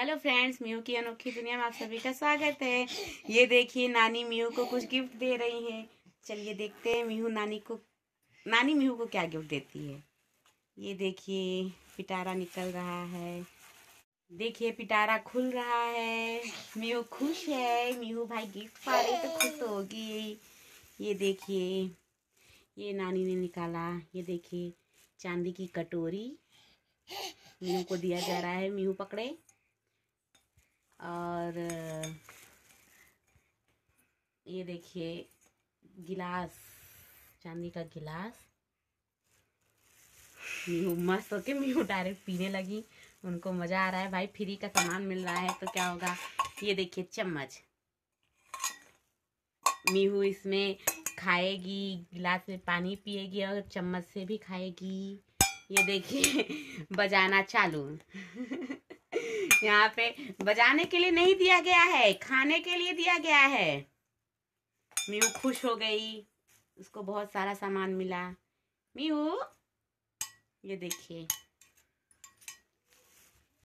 hello friends mu की अनोखी दुनिया में आप सभी का स्वागत है ये देखिए नानी म्यू को कुछ गिफ्ट दे रही हैं चलिए देखते हैं म्यू नानी को नानी म्यू को क्या गिफ्ट देती है ये देखिए पिटारा निकल रहा है देखिए पिटारा खुल रहा है म्यू खुश है म्यू भाई गिफ्ट पा रही तो खुश तो होगी ये देखिए ये नानी ने निकाला ये देखिए चांदी की कटोरी मीहू को दिया जा रहा है मीहू पकड़े और ये देखिए गिलास चांदी का गिलास मीहू मस्त होके मीहू डायरेक्ट पीने लगी उनको मज़ा आ रहा है भाई फ्री का सामान मिल रहा है तो क्या होगा ये देखिए चम्मच मीहू इसमें खाएगी गिलास में पानी पिएगी और चम्मच से भी खाएगी ये देखिए बजाना चालू यहाँ पे बजाने के लिए नहीं दिया गया है खाने के लिए दिया गया है मीहू खुश हो गई उसको बहुत सारा सामान मिला मीहू ये देखिए